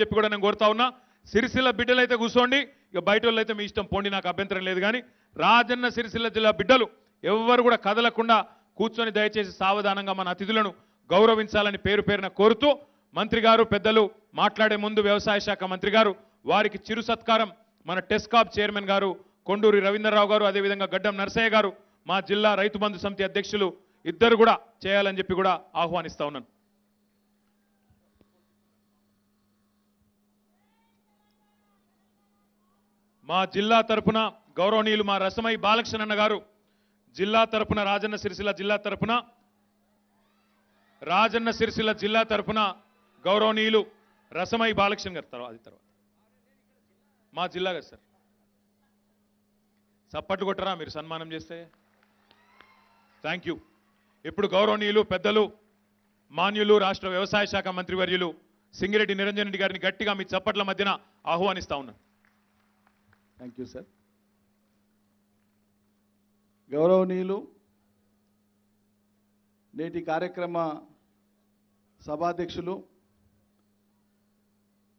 చెప్పి కూడా నేను కోరుతా ఉన్నా సిరిసిల్ల బిడ్డలు అయితే కూర్చోండి ఇక బయట వాళ్ళు అయితే మీ ఇష్టం పోండి నాకు అభ్యంతరం లేదు కానీ రాజన్న సిరిసిల్ల జిల్లా బిడ్డలు ఎవరు కూడా కదలకుండా కూర్చొని దయచేసి సావధానంగా మన అతిథులను గౌరవించాలని పేరు పేరున కోరుతూ మంత్రి గారు పెద్దలు మాట్లాడే ముందు వ్యవసాయ శాఖ మంత్రి గారు వారికి చిరు సత్కారం మన టెస్కాప్ చైర్మన్ గారు కొండూరి రవీంద్రరావు గారు అదేవిధంగా గడ్డం నర్సయ్య గారు మా జిల్లా రైతు బంధు సమితి అధ్యక్షులు ఇద్దరు కూడా చేయాలని చెప్పి కూడా ఆహ్వానిస్తా ఉన్నాను మా జిల్లా తరపున గౌరవనీయులు మా రసమై బాలకృష్ణన్న గారు జిల్లా తరపున రాజన్న సిరిసిల్ల జిల్లా తరపున రాజన్న సిరిసిల్ల జిల్లా తరపున గౌరవనీయులు రసమై బాలకృష్ణ గారు తర్వాత అది తర్వాత మా జిల్లా కదా సార్ చప్పట్లు కొట్టరా మీరు సన్మానం చేస్తే థ్యాంక్ యూ ఇప్పుడు గౌరవనీయులు పెద్దలు మాన్యులు రాష్ట్ర వ్యవసాయ శాఖ మంత్రివర్యులు సింగిరెడ్డి నిరంజన్ రెడ్డి గారిని గట్టిగా మీ చప్పట్ల మధ్యన ఆహ్వానిస్తా ఉన్నారు థ్యాంక్ యూ సార్ గౌరవనీయులు నేటి కార్యక్రమ సభాధ్యక్షులు